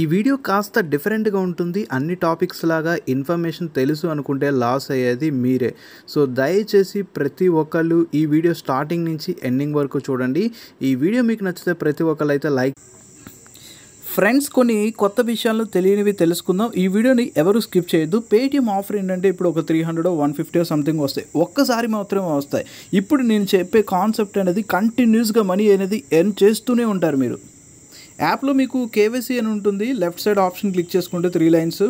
ఈ వీడియో కాస్త డిఫరెంట్గా ఉంటుంది అన్ని టాపిక్స్ లాగా ఇన్ఫర్మేషన్ తెలుసు అనుకుంటే లాస్ అయ్యేది మీరే సో దయచేసి ప్రతి ఒక్కళ్ళు ఈ వీడియో స్టార్టింగ్ నుంచి ఎండింగ్ వరకు చూడండి ఈ వీడియో మీకు నచ్చితే ప్రతి ఒక్కళ్ళు అయితే లైక్ ఫ్రెండ్స్ కొన్ని కొత్త విషయాలు తెలియనివి తెలుసుకుందాం ఈ వీడియోని ఎవరు స్కిప్ చేయొద్దు పేటీఎం ఆఫర్ ఏంటంటే ఇప్పుడు ఒక three hundred one fifty something వస్తాయి ఒక్కసారి మాత్రమే వస్తాయి ఇప్పుడు నేను చెప్పే కాన్సెప్ట్ అనేది కంటిన్యూస్గా మనీ అనేది ఎర్న్ చేస్తూనే ఉంటారు మీరు యాప్లో మీకు కేవైసీ అని ఉంటుంది లెఫ్ట్ సైడ్ ఆప్షన్ క్లిక్ చేసుకుంటే త్రీ లైన్స్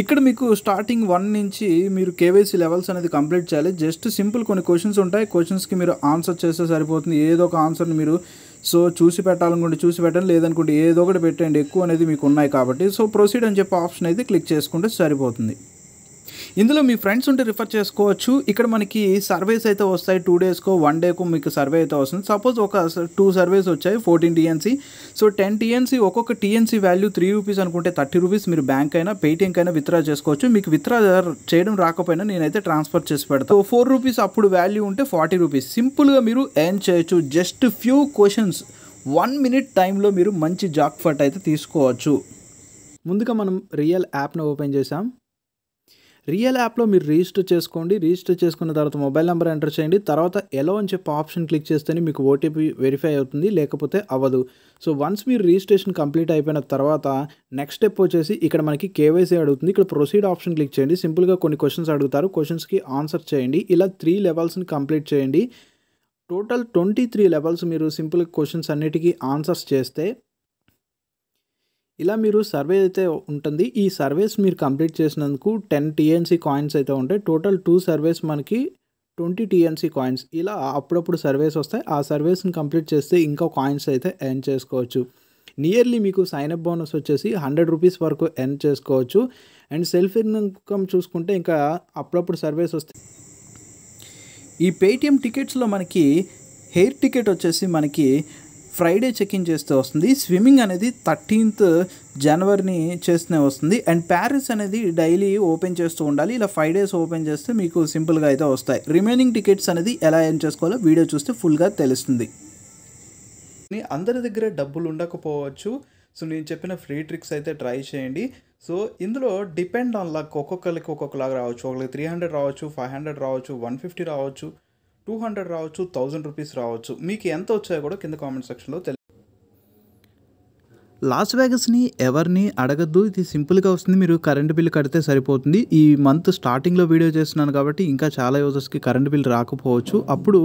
ఇక్కడ మీకు స్టార్టింగ్ వన్ నుంచి మీరు కేవైసీ లెవెల్స్ అనేది కంప్లీట్ చేయాలి జస్ట్ సింపుల్ కొన్ని క్వశ్చన్స్ ఉంటాయి క్వశ్చన్స్కి మీరు ఆన్సర్ చేస్తే సరిపోతుంది ఏదో ఒక ఆన్సర్ని మీరు సో చూసి పెట్టాలనుకుంటే చూసి పెట్టండి లేదనుకుంటే ఏదో ఒకటి పెట్టండి ఎక్కువ అనేది మీకు ఉన్నాయి కాబట్టి సో ప్రొసీడ్ అని చెప్పి ఆప్షన్ అయితే క్లిక్ చేసుకుంటే సరిపోతుంది ఇందులో మీ ఫ్రెండ్స్ ఉంటే రిఫర్ చేసుకోవచ్చు ఇక్కడ మనకి సర్వేస్ అయితే వస్తాయి టూ డేస్కో వన్ డేకో మీకు సర్వే అయితే వస్తుంది సపోజ్ ఒక టూ సర్వేస్ వచ్చాయి fourteen TNC so ten TNC ఒక్కొక్క టీఎన్సీ వాల్యూ త్రీ రూపీస్ అనుకుంటే థర్టీ రూపీస్ మీరు బ్యాంక్ అయినా పేటీఎంకి అయినా విత్డ్రా చేసుకోవచ్చు మీకు విత్డ్రా చేయడం రాకపోయినా నేనైతే ట్రాన్స్ఫర్ చేసి పెడతాను ఫోర్ రూపీస్ అప్పుడు వాల్యూ ఉంటే ఫార్టీ రూపీస్ సింపుల్గా మీరు ఎర్న్ చేయొచ్చు just few questions one minute టైంలో మీరు మంచి జాక్ ఫట్ అయితే తీసుకోవచ్చు ముందుగా మనం రియల్ యాప్ను ఓపెన్ చేసాం రియల్ యాప్లో మీరు రిజిస్టర్ చేసుకోండి రిజిస్టర్ చేసుకున్న తర్వాత మొబైల్ నెంబర్ ఎంటర్ చేయండి తర్వాత ఎలా అని చెప్పి ఆప్షన్ క్లిక్ చేస్తేనే మీకు ఓటీపీ వెరిఫై అవుతుంది లేకపోతే అవ్వదు సో వన్స్ మీరు రిజిస్ట్రేషన్ కంప్లీట్ అయిపోయిన తర్వాత నెక్స్ట్ స్టెప్ వచ్చేసి ఇక్కడ మనకి కేవైసీ అడుగుతుంది ఇక్కడ ప్రొసీడ్ ఆప్షన్ క్లిక్ చేయండి సింపుల్గా కొన్ని క్వశ్చన్స్ అడుగుతారు క్వశ్చన్స్కి ఆన్సర్ చేయండి ఇలా త్రీ లెవెల్స్ని కంప్లీట్ చేయండి టోటల్ ట్వంటీ త్రీ లెవెల్స్ మీరు సింపుల్ క్వశ్చన్స్ అన్నిటికీ ఆన్సర్స్ చేస్తే ఇలా మీరు సర్వే అయితే ఉంటుంది ఈ సర్వేస్ మీరు కంప్లీట్ చేసినందుకు టెన్ టీఎన్సీ కాయిన్స్ అయితే ఉంటాయి టోటల్ టూ సర్వేస్ మనకి ట్వంటీ టీఎన్సీ కాయిన్స్ ఇలా అప్పుడప్పుడు సర్వేస్ వస్తాయి ఆ సర్వేస్ని కంప్లీట్ చేస్తే ఇంకా కాయిన్స్ అయితే ఎర్న్ చేసుకోవచ్చు నియర్లీ మీకు సైన్ అప్ బోనస్ వచ్చేసి హండ్రెడ్ రూపీస్ వరకు ఎర్న్ చేసుకోవచ్చు అండ్ సెల్ఫ్ ఇన్కమ్ చూసుకుంటే ఇంకా అప్పుడప్పుడు సర్వేస్ వస్తాయి ఈ పేటిఎం టికెట్స్లో మనకి హెయిర్ టికెట్ వచ్చేసి మనకి ఫ్రైడే చెక్ ఇన్ చేస్తే వస్తుంది స్విమ్మింగ్ అనేది థర్టీన్త్ జనవరిని చేస్తూనే వస్తుంది అండ్ ప్యారిస్ అనేది డైలీ ఓపెన్ చేస్తూ ఉండాలి ఇలా ఫైవ్ డేస్ ఓపెన్ చేస్తే మీకు సింపుల్గా అయితే వస్తాయి రిమైనింగ్ టికెట్స్ అనేది ఎలా ఏం చేసుకోవాలో వీడియో చూస్తే ఫుల్గా తెలుస్తుంది అందరి దగ్గర డబ్బులు ఉండకపోవచ్చు సో నేను చెప్పిన ఫ్రీ ట్రిక్స్ అయితే ట్రై చేయండి సో ఇందులో డిపెండ్ ఆన్ లక్ ఒక్కొక్కరికి ఒక్కొక్కలాగా రావచ్చు ఒకరికి త్రీ హండ్రెడ్ రావచ్చు ఫైవ్ హండ్రెడ్ రావచ్చు వన్ ఫిఫ్టీ రావచ్చు టూ హండ్రెడ్ రావచ్చు థౌజండ్ రూపీస్ రావచ్చు మీకు ఎంత వచ్చాయో కూడా కింద కామెంట్ సెక్షన్లో తెలియదు లాస్ వేగస్ని ఎవరిని అడగద్దు ఇది సింపుల్గా వస్తుంది మీరు కరెంట్ బిల్ కడితే సరిపోతుంది ఈ మంత్ స్టార్టింగ్లో వీడియో చేస్తున్నాను కాబట్టి ఇంకా చాలా యూజర్స్కి కరెంట్ బిల్ రాకపోవచ్చు అప్పుడు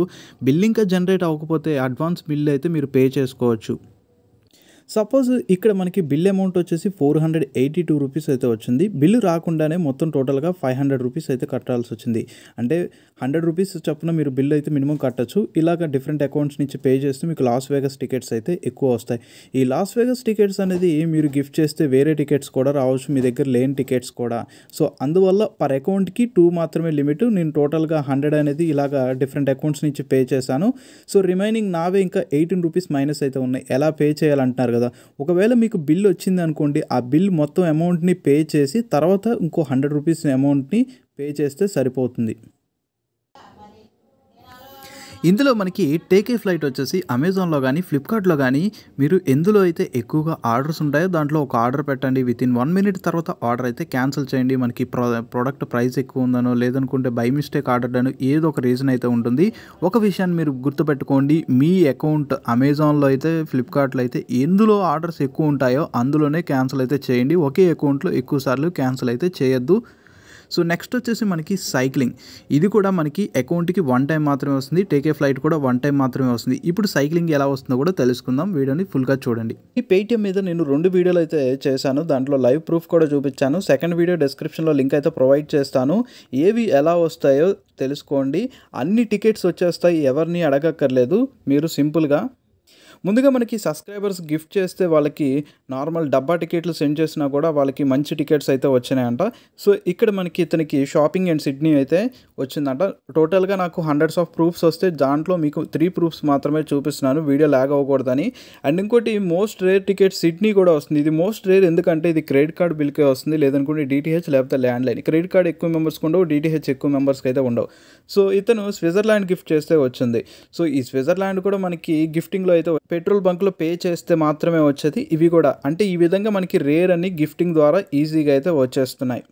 బిల్ ఇంకా జనరేట్ అవ్వకపోతే అడ్వాన్స్ బిల్ అయితే మీరు పే చేసుకోవచ్చు సపోజ్ ఇక్కడ మనకి బిల్ అమౌంట్ వచ్చేసి four hundred eighty two rupees అయితే వచ్చింది బిల్లు రాకుండానే మొత్తం టోటల్గా ఫైవ్ హండ్రెడ్ రూపీస్ అయితే కట్టాల్సి వచ్చింది అంటే హండ్రెడ్ రూపీస్ చొప్పున మీరు బిల్ అయితే మినిమం కట్టచ్చు ఇలాగ డిఫరెంట్ అకౌంట్స్ నుంచి పే చేస్తే మీకు లాస్ వేగస్ టికెట్స్ అయితే ఎక్కువ వస్తాయి ఈ లాస్ వేగస్ టికెట్స్ అనేది మీరు గిఫ్ట్ చేస్తే వేరే టికెట్స్ కూడా రావచ్చు మీ దగ్గర లేని టికెట్స్ కూడా సో అందువల్ల పర్ అకౌంట్కి టూ మాత్రమే లిమిట్ నేను టోటల్గా హండ్రెడ్ అనేది ఇలాగ డిఫరెంట్ అకౌంట్స్ నుంచి పే చేశాను సో రిమైనింగ్ నావే ఇంకా ఎయిటీన్ రూపీస్ మైనస్ అయితే ఉన్నాయి ఎలా పే చేయాలంటున్నారు కదా ఒకవేళ మీకు బిల్ వచ్చింది అనుకోండి ఆ బిల్ మొత్తం అమౌంట్ని పే చేసి తర్వాత ఇంకో హండ్రెడ్ రూపీస్ అమౌంట్ని పే చేస్తే సరిపోతుంది ఇందులో మనకి టేకే ఫ్లైట్ వచ్చేసి అమెజాన్లో కానీ ఫ్లిప్కార్ట్లో కానీ మీరు ఎందులో అయితే ఎక్కువగా ఆర్డర్స్ ఉంటాయో దాంట్లో ఒక ఆర్డర్ పెట్టండి విత్ ఇన్ వన్ మినిట్ తర్వాత ఆర్డర్ అయితే క్యాన్సిల్ చేయండి మనకి ప్రోడక్ట్ ప్రైస్ ఎక్కువ ఉందనో లేదనుకుంటే బై మిస్టేక్ ఆర్డర్ అను ఏదో ఒక రీజన్ అయితే ఉంటుంది ఒక విషయాన్ని మీరు గుర్తుపెట్టుకోండి మీ అకౌంట్ అమెజాన్లో అయితే ఫ్లిప్కార్ట్లో అయితే ఎందులో ఆర్డర్స్ ఎక్కువ ఉంటాయో అందులోనే క్యాన్సిల్ అయితే చేయండి ఒకే అకౌంట్లో ఎక్కువ సార్లు క్యాన్సిల్ అయితే చేయొద్దు సో నెక్స్ట్ వచ్చేసి మనకి సైక్లింగ్ ఇది కూడా మనకి అకౌంట్కి వన్ టైం మాత్రమే వస్తుంది టేకే ఫ్లైట్ కూడా వన్ టైం మాత్రమే వస్తుంది ఇప్పుడు సైక్లింగ్ ఎలా వస్తుందో కూడా తెలుసుకుందాం వీడియోని ఫుల్గా చూడండి ఈ పేటిఎం మీద నేను రెండు వీడియోలు అయితే చేశాను దాంట్లో లైవ్ ప్రూఫ్ కూడా చూపించాను సెకండ్ వీడియో డిస్క్రిప్షన్లో లింక్ అయితే ప్రొవైడ్ చేస్తాను ఏవి ఎలా వస్తాయో తెలుసుకోండి అన్ని టికెట్స్ వచ్చేస్తాయి ఎవరిని అడగక్కర్లేదు మీరు సింపుల్గా ముందుగా మనకి సబ్స్క్రైబర్స్ గిఫ్ట్ చేస్తే వాళ్ళకి నార్మల్ డబ్బా టికెట్లు సెండ్ చేసినా కూడా వాళ్ళకి మంచి టికెట్స్ అయితే వచ్చినాయంట సో ఇక్కడ మనకి ఇతనికి షాపింగ్ అండ్ సిడ్నీ అయితే వచ్చిందంట టోటల్గా నాకు హండ్రెడ్స్ ఆఫ్ ప్రూఫ్స్ వస్తే దాంట్లో మీకు త్రీ ప్రూఫ్స్ మాత్రమే చూపిస్తున్నాను వీడియో ల్యాగ్ అవ్వకూడదని అండ్ ఇంకోటి మోస్ట్ రేర్ టికెట్ సిడ్నీ కూడా వస్తుంది ఇది మోస్ట్ రేర్ ఎందుకంటే ఇది క్రెడిట్ కార్డ్ బిల్కే వస్తుంది లేదనుకోండి డిటిహెచ్ లేకపోతే ల్యాండ్లైన్ క్రెడిట్ కార్డ్ ఎక్కువ మెంబర్స్కి ఉండవు డిటిహెచ్ ఎక్కువ మెంబర్స్కి అయితే ఉండవు సో ఇతను స్విట్జర్లాండ్ గిఫ్ట్ చేస్తే వచ్చింది సో ఈ స్విట్జర్లాండ్ కూడా మనకి గిఫ్టింగ్లో అయితే పెట్రోల్ బంక్లో పే చేస్తే మాత్రమే వచ్చేది ఇవి కూడా అంటే ఈ విధంగా మనకి రేర్ అని గిఫ్టింగ్ ద్వారా ఈజీగా అయితే వచ్చేస్తున్నాయి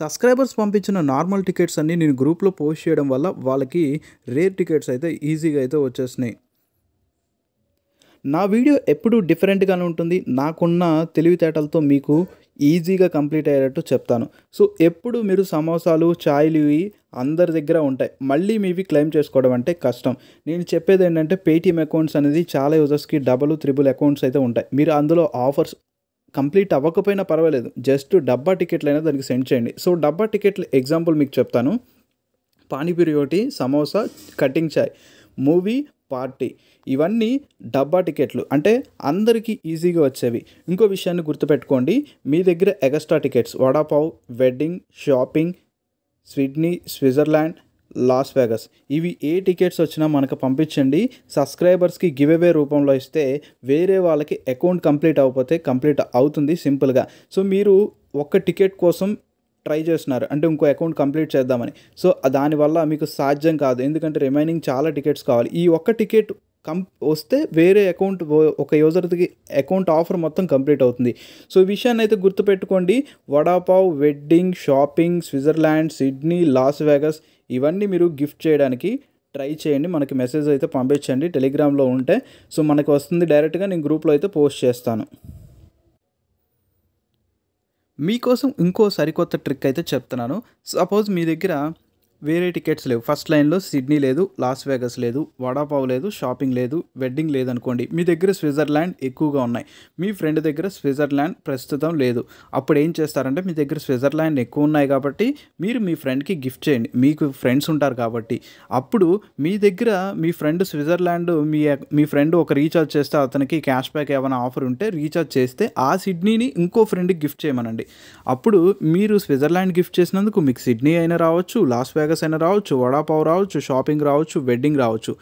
సబ్స్క్రైబర్స్ పంపించిన నార్మల్ టికెట్స్ అన్నీ నేను గ్రూప్లో పోస్ట్ చేయడం వల్ల వాళ్ళకి రేర్ టికెట్స్ అయితే ఈజీగా అయితే వచ్చేస్తున్నాయి నా వీడియో ఎప్పుడు డిఫరెంట్గానే ఉంటుంది నాకున్న తెలివితేటలతో మీకు ఈజీగా కంప్లీట్ అయ్యేటట్టు చెప్తాను సో ఎప్పుడు మీరు సమోసాలు ఛాయ్లు ఇవి అందరి దగ్గర ఉంటాయి మళ్ళీ మీవి క్లెయిమ్ చేసుకోవడం అంటే కష్టం నేను చెప్పేది ఏంటంటే పేటీఎం అకౌంట్స్ అనేది చాలా యూజర్స్కి డబుల్ త్రిబుల్ అకౌంట్స్ అయితే ఉంటాయి మీరు అందులో ఆఫర్స్ కంప్లీట్ అవ్వకపోయినా పర్వాలేదు జస్ట్ డబ్బా టికెట్లు అయినా దానికి సెండ్ చేయండి సో డబ్బా టికెట్లు ఎగ్జాంపుల్ మీకు చెప్తాను పానీపూరి ఒకటి samosa cutting chai movie party ఇవన్నీ డబ్బా టికెట్లు అంటే అందరికీ ఈజీగా వచ్చేవి ఇంకో విషయాన్ని గుర్తుపెట్టుకోండి మీ దగ్గర extra tickets vada pav wedding shopping Sydney Switzerland Las Vegas ఇవి ఏ టికెట్స్ వచ్చినా మనకు పంపించండి సబ్స్క్రైబర్స్కి గివ్ అవే రూపంలో ఇస్తే వేరే వాళ్ళకి అకౌంట్ కంప్లీట్ అవ్వకపోతే కంప్లీట్ అవుతుంది సింపుల్గా సో మీరు ఒక్క టికెట్ కోసం ట్రై చేస్తున్నారు అంటే ఇంకో అకౌంట్ కంప్లీట్ చేద్దామని సో దానివల్ల మీకు సాధ్యం కాదు ఎందుకంటే రిమైనింగ్ చాలా టికెట్స్ కావాలి ఈ ఒక్క టికెట్ కం వస్తే వేరే అకౌంట్ ఒక యూజర్కి అకౌంట్ ఆఫర్ మొత్తం కంప్లీట్ అవుతుంది సో ఈ విషయాన్ని అయితే గుర్తుపెట్టుకోండి vada pav wedding shopping Switzerland Sydney Las Vegas ఇవన్నీ మీరు గిఫ్ట్ చేయడానికి ట్రై చేయండి మనకి మెసేజ్ అయితే పంపించండి టెలిగ్రామ్లో ఉంటే సో మనకు వస్తుంది డైరెక్ట్గా నేను గ్రూప్లో అయితే పోస్ట్ చేస్తాను మీకోసం ఇంకో సరికొత్త ట్రిక్ అయితే చెప్తున్నాను సపోజ్ మీ దగ్గర వేరే టికెట్స్ లేవు ఫస్ట్ లైన్లో సిడ్నీ లేదు లాస్ వేగస్ లేదు వడాపావ్ లేదు షాపింగ్ లేదు వెడ్డింగ్ లేదనుకోండి మీ దగ్గర స్విట్జర్లాండ్ ఎక్కువగా ఉన్నాయి మీ ఫ్రెండ్ దగ్గర స్విట్జర్లాండ్ ప్రస్తుతం లేదు అప్పుడు ఏం చేస్తారంటే మీ దగ్గర స్విట్జర్లాండ్ ఎక్కువ ఉన్నాయి కాబట్టి మీరు మీ ఫ్రెండ్కి గిఫ్ట్ చేయండి మీకు ఫ్రెండ్స్ ఉంటారు కాబట్టి అప్పుడు మీ దగ్గర మీ ఫ్రెండ్ స్విట్జర్లాండ్ మీ మీ ఫ్రెండ్ ఒక రీఛార్జ్ చేస్తే అతనికి క్యాష్ బ్యాక్ ఏమైనా ఆఫర్ ఉంటే రీఛార్జ్ చేస్తే ఆ సిడ్నీని ఇంకో ఫ్రెండ్కి గిఫ్ట్ చేయమనండి అప్పుడు మీరు స్విట్జర్లాండ్ గిఫ్ట్ చేసినందుకు మీకు సిడ్నీ అయినా రావచ్చు లాస్ వేగస్ శనగసేన రావచ్చు వడాపావ్ రావచ్చు షాపింగ్ రావచ్చు వెడ్డింగ్ రావచ్చు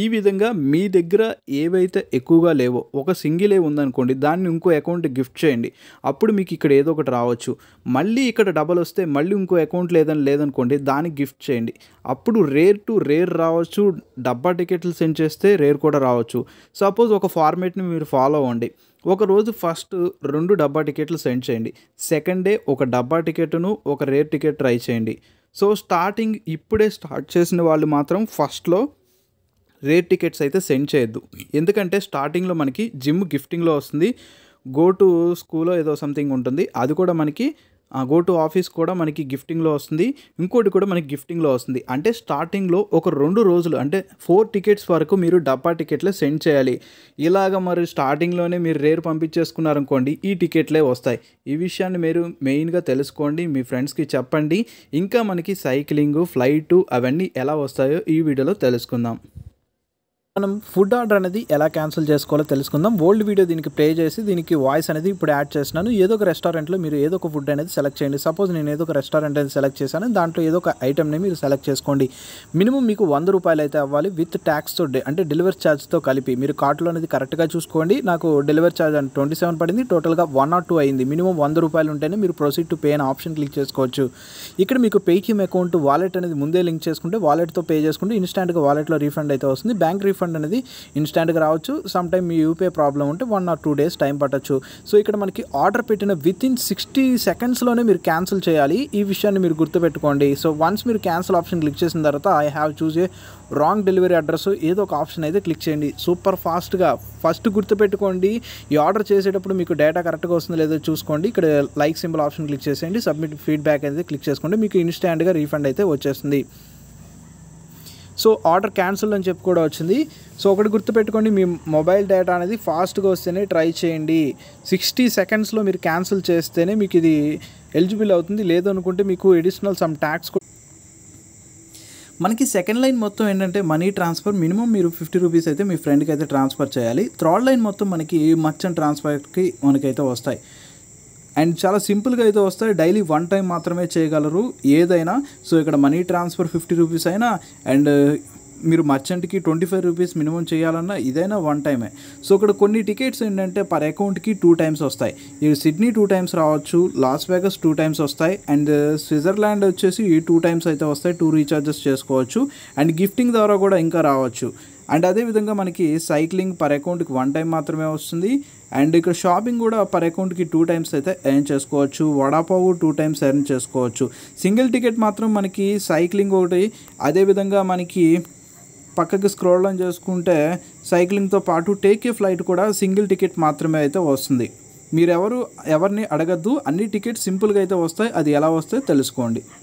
ఈ విధంగా మీ దగ్గర ఏవైతే ఎక్కువగా లేవో ఒక సింగిల్ ఏ ఉందనుకోండి దాన్ని ఇంకో అకౌంట్ గిఫ్ట్ చేయండి అప్పుడు మీకు ఇక్కడ ఏదో ఒకటి రావచ్చు మళ్ళీ ఇక్కడ డబల్ వస్తే మళ్ళీ ఇంకో అకౌంట్ లేదని లేదనుకోండి దానికి గిఫ్ట్ చేయండి అప్పుడు రేర్ టు రేర్ రావచ్చు డబ్బా టికెట్లు సెండ్ చేస్తే రేర్ కూడా రావచ్చు సపోజ్ ఒక ఫార్మేట్ని మీరు ఫాలో అవ్వండి ఒకరోజు ఫస్ట్ రెండు డబ్బా టికెట్లు సెండ్ చేయండి సెకండ్ డే ఒక డబ్బా టికెట్ను ఒక రేర్ టికెట్ ట్రై చేయండి సో స్టార్టింగ్ ఇప్పుడే స్టార్ట్ చేసిన వాళ్ళు మాత్రం ఫస్ట్లో రేర్ టికెట్స్ అయితే సెండ్ చేయొద్దు ఎందుకంటే స్టార్టింగ్లో మనకి జిమ్ గిఫ్టింగ్లో వస్తుంది గో టు స్కూల్లో ఏదో సంథింగ్ ఉంటుంది అది కూడా మనకి గో టు ఆఫీస్ కూడా మనకి గిఫ్టింగ్లో వస్తుంది ఇంకోటి కూడా మనకి గిఫ్టింగ్లో వస్తుంది అంటే స్టార్టింగ్లో ఒక రెండు రోజులు అంటే ఫోర్ టికెట్స్ వరకు మీరు డబ్బా టికెట్లే సెండ్ చేయాలి ఇలాగ మరి స్టార్టింగ్లోనే మీరు రేరు పంపించేసుకున్నారనుకోండి ఈ టికెట్లే వస్తాయి ఈ విషయాన్ని మీరు మెయిన్గా తెలుసుకోండి మీ ఫ్రెండ్స్కి చెప్పండి ఇంకా మనకి సైక్లింగ్ ఫ్లైటు అవన్నీ ఎలా వస్తాయో ఈ వీడియోలో తెలుసుకుందాం మనం ఫుడ్ ఆర్డర్ అనేది ఎలా క్యాన్సిల్ చేసుకోవాలో తెలుసుకుందాం ఓల్డ్ వీడియో దీనికి ప్లే చేసి దీనికి వాయిస్ అనేది ఇప్పుడు యాడ్ చేసినాను ఏదో ఒక రెస్టారెంట్లో మీరు ఏదో ఒక ఫుడ్ అనేది సెలెక్ట్ చేయండి సపోజ్ నేను ఏదో ఒక రెస్టారెంట్ అనేది సెలెక్ట్ చేశాను దాంట్లో ఏదో ఒక ఐటెమ్ని మీరు సెలెక్ట్ చేసుకోండి మినిమం మీకు వంద రూపాయలు అయితే అవ్వాలి విత్ ట్యాక్స్తో అంటే డెలివరీ ఛార్జ్తో కలిపి మీరు కార్ట్లో అనేది కరెక్ట్గా చూసుకోండి నాకు డెలివరీ ఛార్జ్ అని ట్వంటీ సెవెన్ పడింది టోటల్గా వన్ నాట్ టూ అయింది మినిమం వంద రూపాయలు ఉంటేనే మీరు ప్రొసీడ్ టు పే అని ఆప్షన్ క్లిక్ చేసుకోవచ్చు ఇక్కడ మీకు పేటీఎం అకౌంట్ వాలెట్ అనేది ముందే లింక్ చేసుకుంటే వాలెట్తో పే చేసుకుంటే ఇన్స్టాంట్గా వాలెట్లో రీఫండ్ అయితే వస్తుంది బ్యాంక్ రీఫండ్ రీఫండ్ అనేది ఇన్స్టాంట్గా రావచ్చు సమ్ టైమ్ మీ యూపీఐ ప్రాబ్లం ఉంటే one or two days time పట్టచ్చు సో ఇక్కడ మనకి ఆర్డర్ పెట్టిన విత్ ఇన్ సిక్స్టీ సెకండ్స్లోనే మీరు క్యాన్సిల్ చేయాలి ఈ విషయాన్ని మీరు గుర్తుపెట్టుకోండి సో వన్స్ మీరు క్యాన్సిల్ ఆప్షన్ క్లిక్ చేసిన తర్వాత I have choose a wrong delivery address ఏదో ఒక ఆప్షన్ అయితే క్లిక్ చేయండి సూపర్ ఫాస్ట్గా ఫస్ట్ గుర్తుపెట్టుకోండి ఈ ఆర్డర్ చేసేటప్పుడు మీకు డేటా కరెక్ట్గా వస్తుందో లేదో చూసుకోండి ఇక్కడ లైక్ సింబల్ ఆప్షన్ క్లిక్ చేసేయండి సబ్మిట్ ఫీడ్బ్యాక్ అయితే క్లిక్ చేసుకోండి మీకు ఇన్స్టాంట్గా రీఫండ్ అయితే వచ్చేస్తుంది సో ఆర్డర్ క్యాన్సిల్ అని చెప్పి కూడా వచ్చింది సో ఒకటి గుర్తుపెట్టుకోండి మీ మొబైల్ డేటా అనేది ఫాస్ట్గా వస్తేనే ట్రై చేయండి సిక్స్టీ సెకండ్స్లో మీరు క్యాన్సిల్ చేస్తేనే మీకు ఇది ఎలిజిబుల్ అవుతుంది లేదనుకుంటే మీకు ఎడిషనల్ సమ్ ట్యాక్స్ మనకి సెకండ్ లైన్ మొత్తం ఏంటంటే మనీ ట్రాన్స్ఫర్ మినిమం మీరు ఫిఫ్టీ రూపీస్ అయితే మీ ఫ్రెండ్కి అయితే ట్రాన్స్ఫర్ చేయాలి థర్డ్ లైన్ మొత్తం మనకి మర్చెంట్ ట్రాన్స్ఫర్కి మనకైతే వస్తాయి అండ్ చాలా సింపుల్గా అయితే వస్తాయి డైలీ వన్ టైం మాత్రమే చేయగలరు ఏదైనా సో ఇక్కడ మనీ ట్రాన్స్ఫర్ ఫిఫ్టీ రూపీస్ అయినా అండ్ మీరు మర్చెంట్కి ట్వంటీ ఫైవ్ రూపీస్ మినిమం చేయాలన్నా ఇదైనా వన్ టైమే సో ఇక్కడ కొన్ని టికెట్స్ ఏంటంటే పర్ అకౌంట్కి టూ టైమ్స్ వస్తాయి ఇది సిడ్నీ టూ టైమ్స్ రావచ్చు లాస్ వేగస్ టూ టైమ్స్ వస్తాయి అండ్ స్విట్జర్లాండ్ వచ్చేసి ఈ టూ టైమ్స్ అయితే వస్తాయి టూ రీఛార్జెస్ చేసుకోవచ్చు అండ్ గిఫ్టింగ్ ద్వారా కూడా ఇంకా రావచ్చు అండ్ అదేవిధంగా మనకి సైక్లింగ్ పర్ అకౌంట్కి వన్ టైం మాత్రమే వస్తుంది అండ్ ఇక్కడ షాపింగ్ కూడా పర్ అకౌంట్కి టూ టైమ్స్ అయితే ఎర్న్ చేసుకోవచ్చు వడాపావు టూ టైమ్స్ ఎర్న్ చేసుకోవచ్చు సింగిల్ టికెట్ మాత్రం మనకి సైక్లింగ్ ఒకటి అదేవిధంగా మనకి పక్కకి స్క్రోల్ చేసుకుంటే సైక్లింగ్తో పాటు టేక్ ఏ ఫ్లైట్ కూడా సింగిల్ టికెట్ మాత్రమే అయితే వస్తుంది మీరెవరు ఎవరిని అడగద్దు అన్ని టికెట్ సింపుల్గా అయితే వస్తాయి అది ఎలా వస్తాయో తెలుసుకోండి